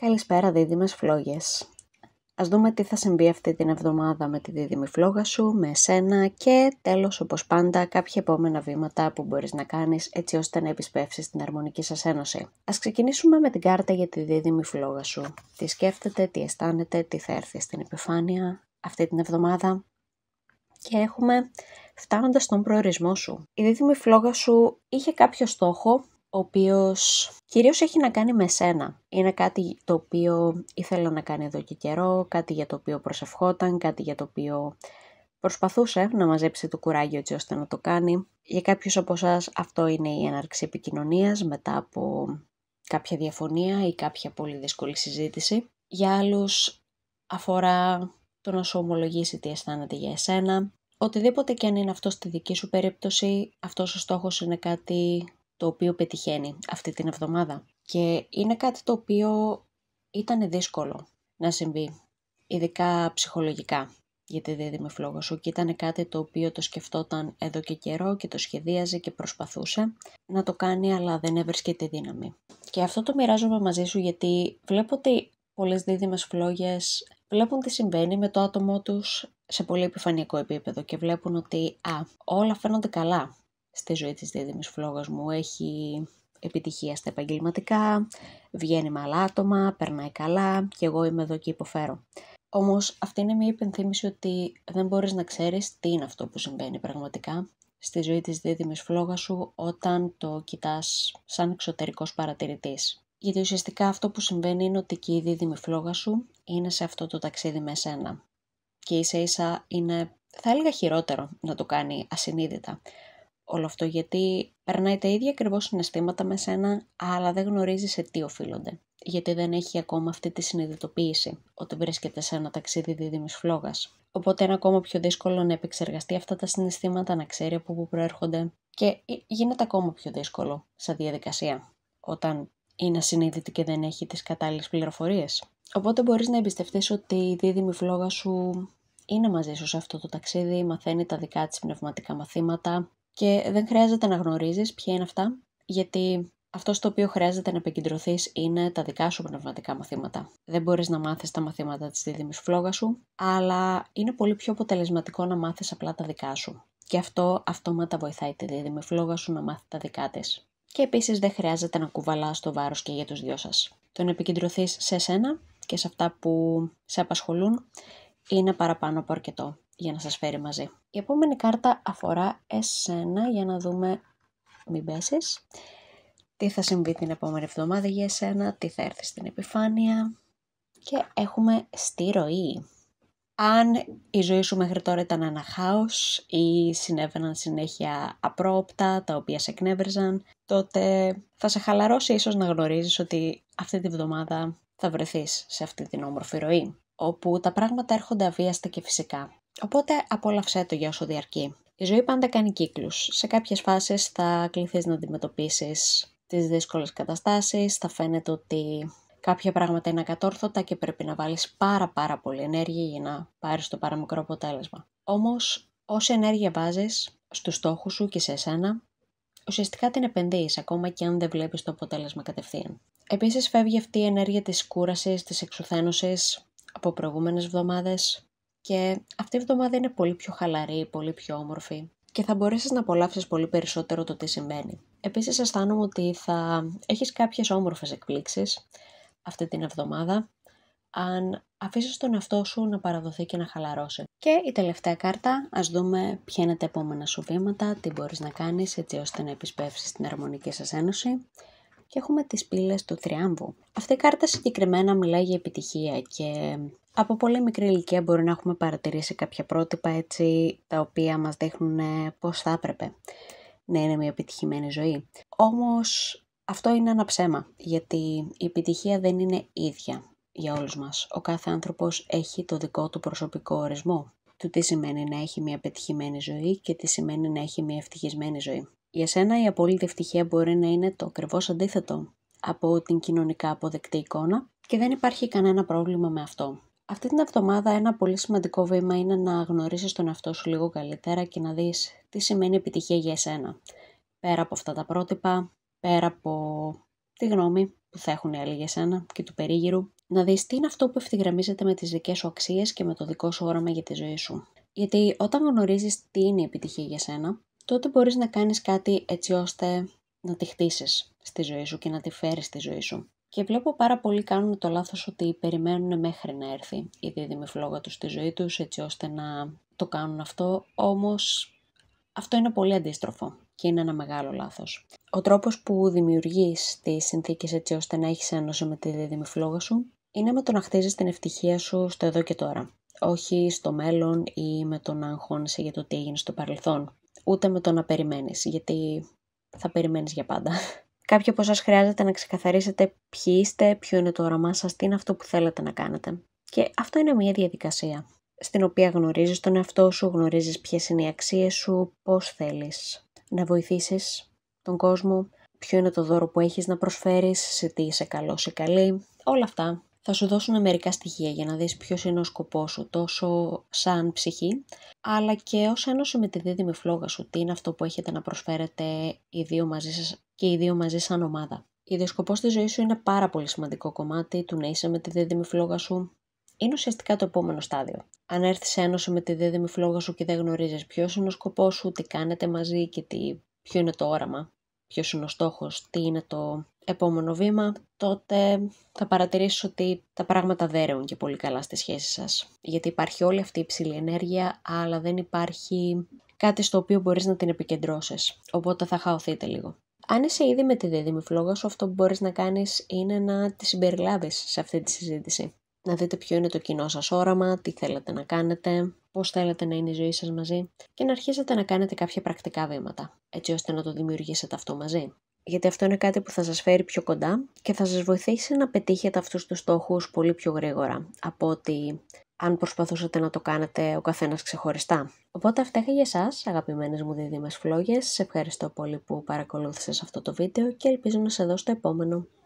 Καλησπέρα δίδυμες φλόγες. Ας δούμε τι θα συμβεί αυτή την εβδομάδα με τη δίδυμη φλόγα σου, με εσένα και τέλος όπως πάντα κάποια επόμενα βήματα που μπορείς να κάνεις έτσι ώστε να επισπεύσεις την αρμονική σας ένωση. Ας ξεκινήσουμε με την κάρτα για τη δίδυμη φλόγα σου. Τι σκέφτεται, τι αισθάνεται, τι θα έρθει στην επιφάνεια αυτή την εβδομάδα. Και έχουμε φτάνοντας στον προορισμό σου. Η δίδυμη φλόγα σου είχε κάποιο στόχο ο οποίος κυρίως έχει να κάνει με σένα. Είναι κάτι το οποίο ήθελα να κάνει εδώ και καιρό, κάτι για το οποίο προσευχόταν, κάτι για το οποίο προσπαθούσε να μαζέψει το κουράγιο έτσι ώστε να το κάνει. Για κάποιους από εσάς αυτό είναι η έναρξη επικοινωνίας μετά από κάποια διαφωνία ή κάποια πολύ δύσκολη συζήτηση. Για άλλους αφορά το να σου ομολογήσει τι αισθάνεται για εσένα. Οτιδήποτε και αν είναι αυτό στη δική σου περίπτωση, αυτός ο στόχος είναι κάτι το οποίο πετυχαίνει αυτή την εβδομάδα. Και είναι κάτι το οποίο ήταν δύσκολο να συμβεί, ειδικά ψυχολογικά για τη δίδυμη φλόγα σου και ήταν κάτι το οποίο το σκεφτόταν εδώ και καιρό και το σχεδίαζε και προσπαθούσε να το κάνει αλλά δεν έβρισκε τη δύναμη. Και αυτό το μοιράζομαι μαζί σου γιατί βλέπω ότι πολλές δίδυμες φλόγες βλέπουν τι συμβαίνει με το άτομό τους σε πολύ επιφανειακό επίπεδο και βλέπουν ότι α, όλα φαίνονται καλά, στη ζωή της δίδυμης φλόγας μου. Έχει επιτυχία στα επαγγελματικά, βγαίνει με άλλα άτομα, περνάει καλά και εγώ είμαι εδώ και υποφέρω. Όμως αυτή είναι μια υπενθύμηση ότι δεν μπορείς να ξέρεις τι είναι αυτό που συμβαίνει πραγματικά στη ζωή της δίδυμης φλόγας σου όταν το κοιτάς σαν εξωτερικός παρατηρητής. Γιατί ουσιαστικά αυτό που συμβαίνει είναι ότι και η δίδυμη φλόγα σου είναι σε αυτό το ταξίδι με εσένα Και ίσα ίσα είναι θα έλεγα χειρότερο να το κάνει ασυνείδητα όλο αυτό γιατί περνάει τα ίδια ακριβώς συναισθήματα με σένα, αλλά δεν γνωρίζεις σε τι οφείλονται. Γιατί δεν έχει ακόμα αυτή τη συνειδητοποίηση ότι βρίσκεται σε ένα ταξίδι δίδυμης φλόγας. Οπότε είναι ακόμα πιο δύσκολο να επεξεργαστεί αυτά τα συναισθήματα, να ξέρει από πού προέρχονται και ε, γίνεται ακόμα πιο δύσκολο σαν διαδικασία όταν είναι ασυνείδητη και δεν έχει τις κατάλληλες πληροφορίες. Οπότε μπορείς να εμπιστευτείς ότι η δίδυμη φλόγα σου είναι μαζί σου σε αυτό το ταξίδι, μαθαίνει τα δικά της πνευματικά μαθήματα, και δεν χρειάζεται να γνωρίζεις ποια είναι αυτά, γιατί αυτό στο οποίο χρειάζεται να επικεντρωθείς είναι τα δικά σου πνευματικά μαθήματα. Δεν μπορείς να μάθεις τα μαθήματα της δίδυμης φλόγας σου, αλλά είναι πολύ πιο αποτελεσματικό να μάθεις απλά τα δικά σου. Και αυτό αυτόματα βοηθάει τη δίδυμη φλόγα σου να μάθει τα δικά της. Και επίσης δεν χρειάζεται να κουβαλάς το βάρος και για τους δυο σας. Το να επικεντρωθείς σε σένα και σε αυτά που σε απασχολούν είναι παραπάνω από αρκετό για να σας φέρει μαζί. Η επόμενη κάρτα αφορά εσένα για να δούμε μην πέσεις. τι θα συμβεί την επόμενη εβδομάδα για εσένα, τι θα έρθει στην επιφάνεια και έχουμε στη ροή. Αν η ζωή σου μέχρι τώρα ήταν ένα χάος ή συνέβαιναν συνέχεια απρόοπτα τα οποία σε εκνεύριζαν, τότε θα σε χαλαρώσει ίσως να γνωρίζεις ότι αυτή τη βδομάδα θα βρεθείς σε αυτή την όμορφη ροή, όπου τα πράγματα έρχονται αβίαστα και φυσικά. Οπότε απόλαυσέ το για όσο διαρκεί. Η ζωή πάντα κάνει κύκλους. Σε κάποιες φάσεις θα κληθείς να αντιμετωπίσεις τις δύσκολες καταστάσεις, θα φαίνεται ότι κάποια πράγματα είναι ακατόρθωτα και πρέπει να βάλεις πάρα πάρα πολύ ενέργεια για να πάρεις το παραμικρό αποτέλεσμα. Όμως, όση ενέργεια βάζεις στους στόχους σου και σε εσένα, ουσιαστικά την επενδύεις ακόμα και αν δεν βλέπεις το αποτέλεσμα κατευθείαν. Επίσης, φεύγει αυτή η ενέργεια της κούρασης, της εξουθένωσης από προηγούμενες εβδομάδες και αυτή η εβδομάδα είναι πολύ πιο χαλαρή, πολύ πιο όμορφη και θα μπορέσεις να απολαύσεις πολύ περισσότερο το τι συμβαίνει. Επίσης αισθάνομαι ότι θα έχεις κάποιες όμορφες εκπλήξεις αυτή την εβδομάδα αν αφήσεις τον εαυτό σου να παραδοθεί και να χαλαρώσει. Και η τελευταία κάρτα, ας δούμε ποια είναι τα επόμενα σου βήματα, τι μπορείς να κάνεις έτσι ώστε να επισπεύσεις την αρμονική σας ένωση και έχουμε τις πύλες του τριάμβου. Αυτή η κάρτα συγκεκριμένα μιλάει για επιτυχία και από πολύ μικρή ηλικία μπορεί να έχουμε παρατηρήσει κάποια πρότυπα έτσι τα οποία μας δείχνουν ε, πώς θα έπρεπε να είναι μια επιτυχημένη ζωή. Όμως αυτό είναι ένα ψέμα γιατί η επιτυχία δεν είναι ίδια για όλους μας. Ο κάθε άνθρωπος έχει το δικό του προσωπικό ορισμό του τι σημαίνει να έχει μια πετυχημένη ζωή και τι σημαίνει να έχει μια ευτυχισμένη ζωή. Για σένα η απόλυτη ευτυχία μπορεί να είναι το ακριβώς αντίθετο από την κοινωνικά αποδεκτή εικόνα και δεν υπάρχει κανένα πρόβλημα με αυτό. Αυτή την εβδομάδα ένα πολύ σημαντικό βήμα είναι να γνωρίσεις τον εαυτό σου λίγο καλύτερα και να δεις τι σημαίνει επιτυχία για σένα. Πέρα από αυτά τα πρότυπα, πέρα από τη γνώμη που θα έχουν οι άλλοι για εσένα και του περίγυρου, να δεις τι είναι αυτό που ευθυγραμμίζεται με τις δικές σου αξίες και με το δικό σου όραμα για τη ζωή σου. Γιατί όταν γνωρίζεις τι είναι η επιτυχία για σένα, τότε μπορείς να κάνεις κάτι έτσι ώστε να τη χτίσεις στη ζωή σου και να τη φέρεις στη ζωή σου. Και βλέπω πάρα πολλοί κάνουν το λάθος ότι περιμένουν μέχρι να έρθει η δίδυμη φλόγα τους στη ζωή τους έτσι ώστε να το κάνουν αυτό, όμως αυτό είναι πολύ αντίστροφο και είναι ένα μεγάλο λάθος. Ο τρόπος που δημιουργείς τις συνθήκες έτσι ώστε να έχεις ένωση με τη δίδυμη φλόγα σου είναι με το να χτίζεις την ευτυχία σου στο εδώ και τώρα, όχι στο μέλλον ή με το να αγχώνεσαι για το τι έγινε στο παρελθόν ούτε με το να περιμένεις, γιατί θα περιμένεις για πάντα. Κάποιοι από εσάς χρειάζεται να ξεκαθαρίσετε ποιοι είστε, ποιο είναι το όραμά σας, τι είναι αυτό που θέλετε να κάνετε. Και αυτό είναι μια διαδικασία, στην οποία γνωρίζεις τον εαυτό σου, γνωρίζεις ποιες είναι οι αξίες σου, πώς θέλεις να βοηθήσεις τον κόσμο, ποιο είναι το δώρο που έχεις να προσφέρεις, σε τι είσαι καλός ή καλή, όλα αυτά θα σου δώσουν μερικά στοιχεία για να δεις ποιος είναι ο σκοπός σου, τόσο σαν ψυχή, αλλά και ως ένωση με τη δίδυμη φλόγα σου, τι είναι αυτό που έχετε να προσφέρετε οι δύο μαζί σας και οι δύο μαζί σαν ομάδα. Η σκοπός της ζωής σου είναι πάρα πολύ σημαντικό κομμάτι του να είσαι με τη δίδυμη φλόγα σου. Είναι ουσιαστικά το επόμενο στάδιο. Αν έρθεις σε ένωση με τη δίδυμη φλόγα σου και δεν γνωρίζεις ποιος είναι ο σκοπός σου, τι κάνετε μαζί και τι... ποιο είναι το όραμα, ποιος είναι ο στόχος, τι είναι το επόμενο βήμα, τότε θα παρατηρήσεις ότι τα πράγματα δέρεουν και πολύ καλά στη σχέση σας. Γιατί υπάρχει όλη αυτή η ψηλή ενέργεια, αλλά δεν υπάρχει κάτι στο οποίο μπορείς να την επικεντρώσεις. Οπότε θα χαωθείτε λίγο. Αν είσαι ήδη με τη δίδυμη φλόγα σου, αυτό που μπορείς να κάνεις είναι να τη συμπεριλάβεις σε αυτή τη συζήτηση. Να δείτε ποιο είναι το κοινό σας όραμα, τι θέλετε να κάνετε, πώς θέλετε να είναι η ζωή σας μαζί και να αρχίσετε να κάνετε κάποια πρακτικά βήματα, έτσι ώστε να το δημιουργήσετε αυτό μαζί γιατί αυτό είναι κάτι που θα σας φέρει πιο κοντά και θα σας βοηθήσει να πετύχετε αυτούς τους στόχους πολύ πιο γρήγορα από ότι αν προσπαθούσατε να το κάνετε ο καθένας ξεχωριστά. Οπότε αυτά είχα για εσάς, αγαπημένες μου δίδυμες φλόγες. Σε ευχαριστώ πολύ που παρακολούθησες αυτό το βίντεο και ελπίζω να σε δω στο επόμενο.